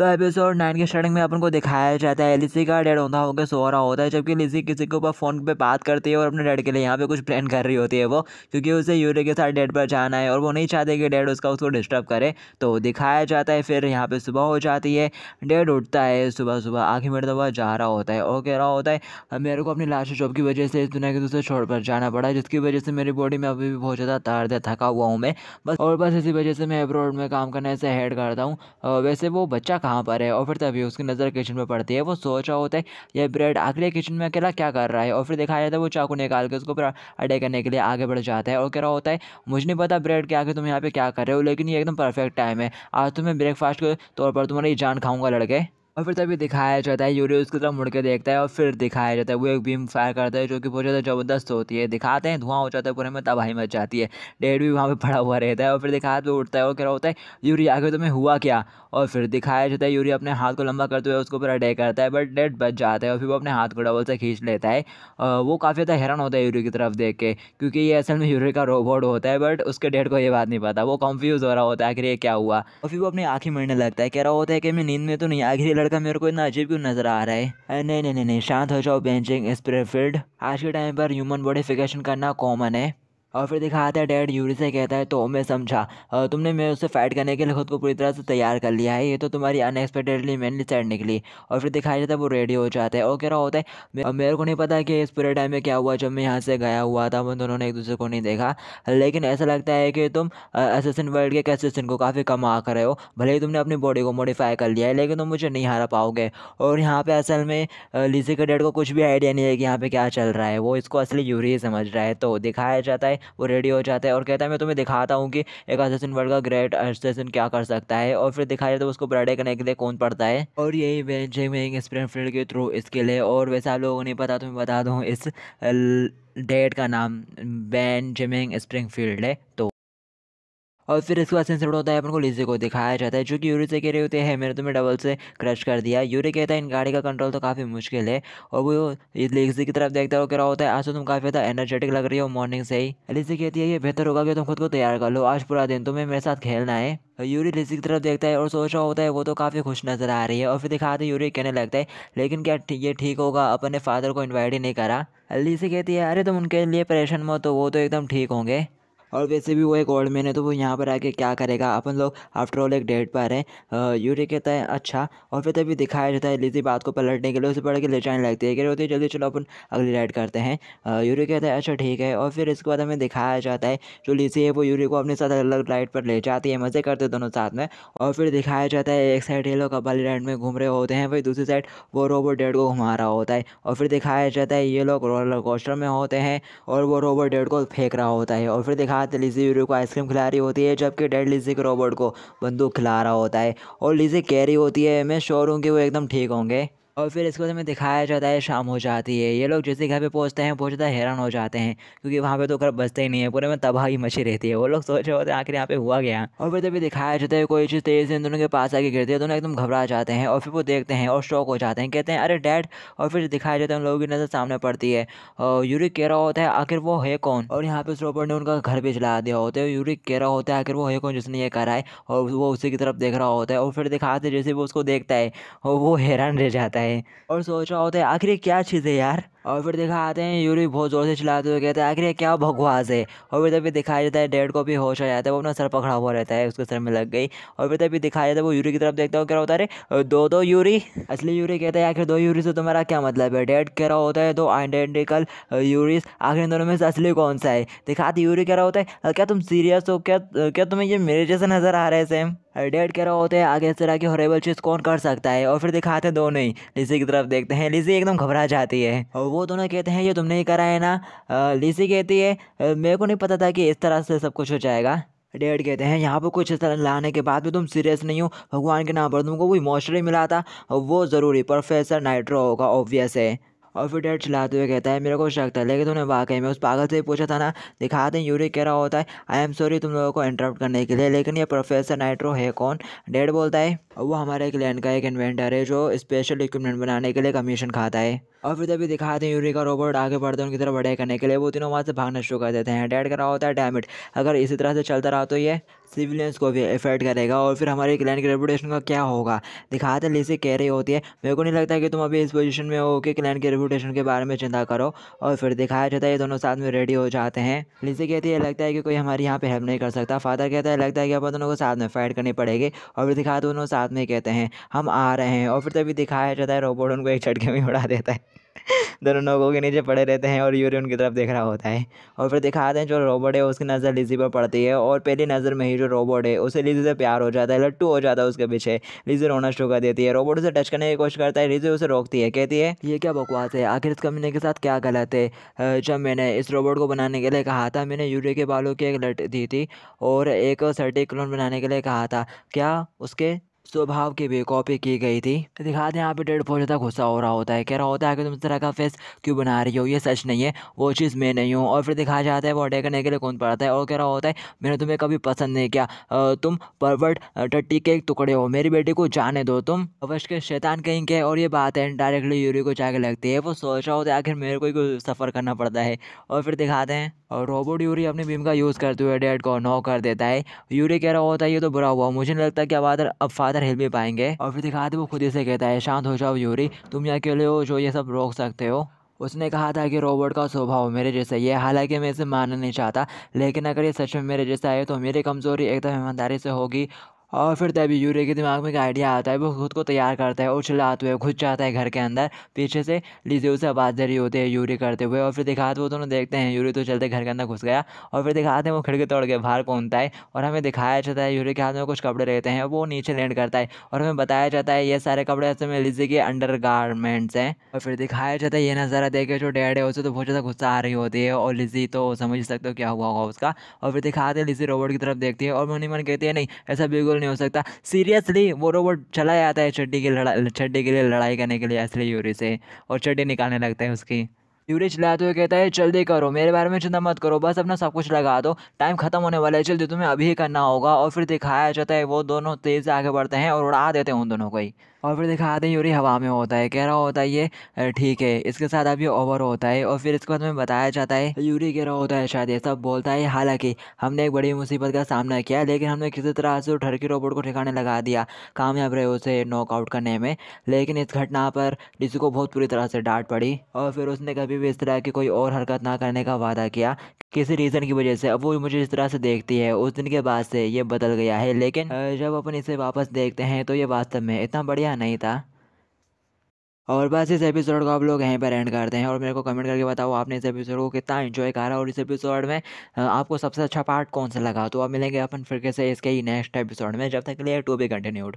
तो episode nine के starting में अपन को दिखाया जाता है लिसी का डैड होता होकर सो रहा होता है जबकि लिसी किसी के ऊपर फ़ोन पे बात करती है और अपने डैड के लिए यहाँ पे कुछ प्लान कर रही होती है वो क्योंकि उसे यूरे के साथ डैड पर जाना है और वो नहीं चाहते कि डैड उसका उसको डिस्टर्ब करे तो दिखाया जाता है फिर यहाँ पर सुबह हो जाती है डैड उठता है सुबह सुबह आँखें मेरे दबा जा रहा होता है और कह रहा होता है मेरे को अपनी लाश जॉब की वजह से इस दुनिया के दूसरे छोड़ पर जाना पड़ा जिसकी वजह से मेरी बॉडी में अभी भी बहुत ज़्यादा तार थका हुआ हूँ मैं बस और बस इसी वजह से मैं अब्रॉड में काम करने से हेड करता हूँ वैसे वो बच्चा कहाँ पर है और फिर तभी उसकी नज़र किचन में पड़ती है वो सोच रहा होता है ये ब्रेड अगले किचन में अकेला क्या कर रहा है और फिर देखा जाता है वो चाकू निकाल के उसको ऊपर अडे करने के लिए आगे बढ़ जाता है और कह रहा होता है मुझे नहीं पता ब्रेड के आगे तुम यहाँ पर क्या कर रहे हो लेकिन ये एकदम परफेक्ट टाइम है आज तुम्हें ब्रेकफास्ट के तौर पर तुम्हारी जान खाऊँगा लड़के और फिर तभी दिखाया जाता है यूरी उसकी तरफ मुड़ के देखता है और फिर दिखाया जाता है वो एक बीम फायर करता है जो कि बहुत ज़्यादा ज़बरदस्त होती है दिखाते हैं धुआं हो जाता है पूरे में तबाही मच जाती है डेड भी वहाँ पर पड़ा हुआ रहता है और फिर दिखाते हुए उठता है और कह रहा होता है यूरी आगे तुम्हें हुआ क्या और फिर दिखाया जाता है यूरी अपने हाथ को लंबा करते हुए उसके ऊपर अटैक करता है बट डेड बच जाता है और फिर वो अपने हाथ को डबल से खींच लेता है वो काफ़ी ज़्यादा हैरान होता है यूरी की तरफ देख के क्योंकि ये असल में यूरी का रोबोट होता है बट उसके डेड को ये बात नहीं पता वो कन्फ्यूज़ हो रहा होता है आखिर ये क्या हुआ और फिर वो अपनी आँखें मरने लगता है कह रहा होता है कि मैं नींद में तो नहीं आखिर लड़का मेरे को इतना अजीब क्यों नजर आ रहा है नहीं नहीं नहीं शांत हो जाओ बेंजिंग स्प्रेफील्ड आज के टाइम पर ह्यूमन बॉडीफिकेशन करना कॉमन है और फिर दिखाया है डैड यूरी से कहता है तो मैं समझा तुमने मेरे उससे फाइट करने के लिए खुद को पूरी तरह से तैयार कर लिया है ये तो तुम्हारी अनएक्सपेक्टेडली मैंने साइड निकली और फिर दिखाया जाता है वो रेडी हो जाता है और कह रहा होता है मेरे को नहीं पता कि इस पूरे टाइम में क्या हुआ जब मैं यहाँ से गया हुआ था मैं दोनों ने एक दूसरे को नहीं देखा लेकिन ऐसा लगता है कि तुम असिस्टेंट वर्ल्ड के असिस्टेंट को काफ़ी कम आ रहे हो भले ही तुमने अपनी बॉडी को मॉडिफाई कर लिया है लेकिन तुम मुझे नहीं हारा पाओगे और यहाँ पर असल में लिजी के डेड को कुछ भी आइडिया नहीं है कि यहाँ पर क्या चल रहा है वो इसको असली यूरी समझ रहा है तो दिखाया जाता है वो रेडी हो जाता है और कहता है मैं तुम्हें दिखाता हूँ कि एक असेसन वर्ल्ड का ग्रेट असेसन क्या कर सकता है और फिर दिखाया जाता तो है उसको ब्रडे करने के लिए कौन पड़ता है और यही बेंजामिन स्प्रिंगफील्ड के थ्रू इसके लिए और वैसे आप लोगों को नहीं पता तो मैं बता दूँ इस डेट का नाम बेंजामिन स्प्रिंगफील्ड है तो और फिर इसके बाद सेंसर होता है अपन को लीजे को दिखाया जाता है जो कि यूरी से कह रहे होते हैं मैंने तुम्हें डबल से क्रश कर दिया यूरी कहता है इन गाड़ी का कंट्रोल तो काफ़ी मुश्किल है और वो लीजे की तरफ देखता हो कह रहा होता है आज तो तुम काफ़ी ज़्यादा एनर्जेटिक लग रही हो मॉर्निंग से ही लीजे कहती है ये बेहतर होगा कि तुम खुद को तैयार कर लो आज पूरा दिन तुम्हें मेरे साथ खेलना है यूरी लीजी की तरफ देखता है और सोच रहा होता है वो तो काफ़ी खुश नज़र आ रही है और फिर दिखाते यूरी कहने लगता है लेकिन क्या ये ठीक होगा अपने फादर को इन्वाइट ही नहीं करा लीजी कहती है अरे तुम उनके लिए परेशान मत हो वो तो एकदम ठीक होंगे और वैसे भी वो एक ओल्ड मैन है तो वो यहाँ पर आके क्या करेगा अपन लोग आफ्टर ऑल एक डेट पर हैं यूरी कहता है अच्छा और फिर तभी दिखाया जाता है लिजी बात को पलटने के लिए उसे पढ़ के ले जाने लगती है कह रही होती है जल्दी चलो अपन अगली राइड करते हैं यूरी कहता है अच्छा ठीक है और फिर इसके बाद हमें दिखाया जाता है जो लिजी है वो यूरी को अपने साथ अलग अलग राइड पर ले जाती है मज़े करते दोनों साथ में और फिर दिखाया जाता है एक साइड ये लोग वाली राइड में घूम रहे होते हैं वही दूसरी साइड वो रोबोट डेड को घुमा रहा होता है और फिर दिखाया जाता है ये लोग रोलर कोस्टर में होते हैं और वो रोबोट डेड को फेंक रहा होता है और फिर दिखाया साथ लिजी वीरू को आइसक्रीम खिला रही होती है जबकि डेड लिजी के रॉबर्ट को बंदूक खिला रहा होता है और लिजी कह रही होती है मैं श्योर हूँ कि वो एकदम ठीक होंगे और फिर इसको हमें दिखाया जाता है शाम हो जाती है ये लोग जैसे घर पे पहुंचते हैं बहुत ज़्यादा हैरान हो जाते हैं क्योंकि वहाँ पे तो घर बसते ही नहीं है पूरे में तबाही मची रहती है वो लोग सोच रहे होते हैं आखिर यहाँ पे हुआ गया और फिर तभी दिखाया जाता है कोई चीज़ तेज़ दिन दोनों के पास आके गिरती है दोनों एकदम घबरा जाते हैं और फिर वो देखते हैं और शौक हो जाते हैं कहते हैं अरे डैड और फिर दिखाया जाता है उन लोगों की नज़र सामने पड़ती है और यूरिक कह रहा होता है आखिर वो है कौन और यहाँ पे उस ने उनका घर भी चला दिया होता है यूरिक कह रहा होता है आखिर वो है कौन जिसने ये करा है और वो उसी की तरफ देख रहा होता है और फिर दिखाते जैसे वो उसको देखता है और वो हैरान रह जाता है है और सोच रहा होता है आखिर क्या चीज़ है यार और फिर दिखाते हैं यूरी बहुत ज़ोर से चलाते हुए कहते हैं आखिर क्या भगवास है और फिर तभी दिखाया जाता है डेड को भी होश आ जाता है वो अपना सर पकड़ा हुआ रहता है उसके सर में लग गई और फिर तभी दिखाया जाता है वो यूरी की तरफ देखता हो क्या होता है दो दो यूरी असली यूरी कहता है आखिर दो यूरी से तुम्हारा क्या मतलब है डेड कह रहा होता है दो आइडेंटिकल यूरीज आखिर इन दोनों में से असली कौन सा है दिखाते यूरी कह रहा होता है क्या तुम सीरियस हो क्या क्या तुम्हें ये मेरे जैसे नज़र आ रहे हैं सेम डेड कह रहा होता है आगे इस तरह की हॉरेबल चीज़ कौन कर सकता है और फिर दिखाते हैं दो नहीं लिसी की तरफ देखते हैं लिजी एकदम घबरा जाती है और वो दोनों कहते हैं ये तुमने ही करा है ना लीसी कहती है मेरे को नहीं पता था कि इस तरह से सब कुछ हो जाएगा डेड कहते हैं यहाँ पर कुछ इस तरह लाने के बाद भी तुम सीरियस नहीं हो भगवान के नाम पर तुमको वो इमोशनल मिला था वो ज़रूरी प्रोफेसर नाइट्रो होगा ऑब्वियस है और फिर डेड चलाते हुए कहता है मेरे को शक था लेकिन तुमने वाकई में उस पागल से पूछा था ना दिखा दें यूरिक कह रहा होता है आई एम सॉरी तुम लोगों को इंटरप्ट करने के लिए लेकिन ये प्रोफेसर नाइट्रो है कौन डेड बोलता है वो हमारे लैंड का एक इन्वेंटर है जो स्पेशल इक्विपमेंट बनाने के लिए कमीशन खाता है और फिर तभी दिखाते हैं यूरी का रोबोट आगे बढ़ते हैं उनकी तरफ अटैक करने के लिए वो तीनों वहाँ से भागना शुरू कर देते हैं डैड कर रहा होता है डैमिट अगर इसी तरह से चलता रहा तो ये सिविलियंस को भी इफेक्ट करेगा और फिर हमारे क्लैन की रेपुटेशन का क्या होगा दिखाते लेसी कह रही होती है मेरे को नहीं लगता कि तुम अभी इस पोजीशन में हो कि क्लैन के रेपुटेशन के बारे में चिंता करो और फिर दिखाया जाता है ये दोनों साथ में रेडी हो जाते हैं लेसी कहती है लगता है कि कोई हमारे यहाँ पर हेल्प नहीं कर सकता फादर कहता है लगता है कि अपन दोनों को साथ में फाइट करनी पड़ेगी और फिर दिखाते दोनों साथ में कहते हैं हम आ रहे हैं और फिर तभी दिखाया जाता है रोबोट उनको एक झटके में उड़ा देता है दोनों लोगों के नीचे पड़े रहते हैं और यूरी उनकी तरफ देख रहा होता है और फिर दिखाते हैं जो रोबोट है उसकी नज़र लिजी पर पड़ती है और पहली नज़र में ही जो रोबोट है उसे लिजी से प्यार हो जाता है लट्टू हो जाता है उसके पीछे लिजी रोना शुरू कर देती है रोबोट उसे टच करने की कोशिश करता है लिजी उसे रोकती है कहती है ये क्या बकवास है आखिर इस कंपनी के साथ क्या गलत है जब मैंने इस रोबोट को बनाने के लिए कहा था मैंने यूरी के बालों की एक लट दी थी और एक सर्टिक क्लोन बनाने के लिए कहा था क्या उसके स्वभाव की भी कॉपी की गई थी दिखा दें यहाँ पे डेढ़ बहुत ज़्यादा गुस्सा हो रहा होता है कह रहा होता है कि तुम इस तरह का फेस क्यों बना रही हो ये सच नहीं है वो चीज़ मैं नहीं हूँ और फिर दिखाया जाता है वो अटैक करने के लिए कौन पड़ता है और कह रहा होता है मैंने तुम्हें कभी पसंद नहीं किया तुम परवट टट्टी के एक टुकड़े हो मेरी बेटी को जाने दो तुम अवश्य शैतान कहीं के और ये बात है डायरेक्टली यूरी को जाके लगती है वो सोच रहा होता है आखिर मेरे को ही सफ़र करना पड़ता है और फिर दिखाते हैं और रोबोट यूरी अपने बीम का यूज़ करते हुए डेड को नो कर देता है यूरी कह रहा होता है ये तो बुरा हुआ मुझे नहीं लगता कि अब फादर ज़्यादा हिल भी पाएंगे और फिर दिखा दे वो खुद ही से कहता है शांत हो जाओ यूरी तुम यहाँ अकेले हो जो ये सब रोक सकते हो उसने कहा था कि रोबोट का स्वभाव मेरे जैसा ही है हालांकि मैं इसे मानना नहीं चाहता लेकिन अगर ये सच में मेरे जैसा है तो मेरी कमज़ोरी एकदम ईमानदारी से होगी और फिर तभी यूरे के दिमाग में एक आइडिया आता है वो खुद को तैयार करता है और चिल्लाते हुए घुस जाता है घर के अंदर पीछे से लीजिए उसे आवाज़ दे रही होती है यूरी करते हुए और फिर दिखाते वो दोनों देखते हैं यूरी तो चलते घर के अंदर घुस गया और फिर दिखाते हैं वो खिड़की तोड़ के बाहर पहुँचता है और हमें दिखाया जाता है यूरी के हाथ में कुछ कपड़े रहते हैं वो नीचे लैंड करता है और हमें बताया जाता है ये सारे कपड़े ऐसे में लीजिए के अंडर गारमेंट्स हैं और फिर दिखाया जाता है ये नज़ारा देखे जो डैड है उसे तो बहुत ज़्यादा गुस्सा आ रही होती है और लिजी तो समझ सकते हो क्या हुआ होगा उसका और फिर दिखाते हैं लिजी रोबोट की तरफ देखती है और मनी मन कहती है नहीं ऐसा बिल्कुल नहीं हो सकता सीरियसली वो रोबोट चला जाता है चड्डी की लड़ाई चड्डी के लिए लड़ाई करने के लिए असली यूरी से और चड्डी निकालने लगता है उसकी यूरी चलाते हुए कहता है जल्दी करो मेरे बारे में चिंता मत करो बस अपना सब कुछ लगा दो टाइम खत्म होने वाला है जल्दी तुम्हें अभी ही करना होगा और फिर दिखाया जाता है वो दोनों तेज़ से आगे बढ़ते हैं और उड़ा देते हैं उन दोनों को ही और फिर दिखाते हैं यूरी हवा में होता है कह रहा होता है ये ठीक है इसके साथ अभी ओवर होता है और फिर इसके बाद में बताया जाता है यूरी कह रहा होता है शायद ये सब बोलता है हालांकि हमने एक बड़ी मुसीबत का सामना किया लेकिन हमने किसी तरह से उठर के रोबोट को ठिकाने लगा दिया कामयाब रहे उसे नॉकआउट करने में लेकिन इस घटना पर डिसू को बहुत पूरी तरह से डांट पड़ी और फिर उसने कभी भी इस तरह की कोई और हरकत ना करने का वादा किया किसी रीज़न की वजह से अब वो मुझे इस तरह से देखती है उस दिन के बाद से ये बदल गया है लेकिन जब अपन इसे वापस देखते हैं तो ये वास्तव में इतना बढ़िया नहीं था और बस इस एपिसोड को आप लोग यहीं पर एंड करते हैं और मेरे को कमेंट करके बताओ आपने इस एपिसोड को कितना एंजॉय करा और इस एपिसोड में आपको सबसे अच्छा पार्ट कौन सा लगा तो आप मिलेंगे अपन फिर कैसे इसके ही नेक्स्ट एपिसोड में जब तक के लिए टू बी कंटिन्यूड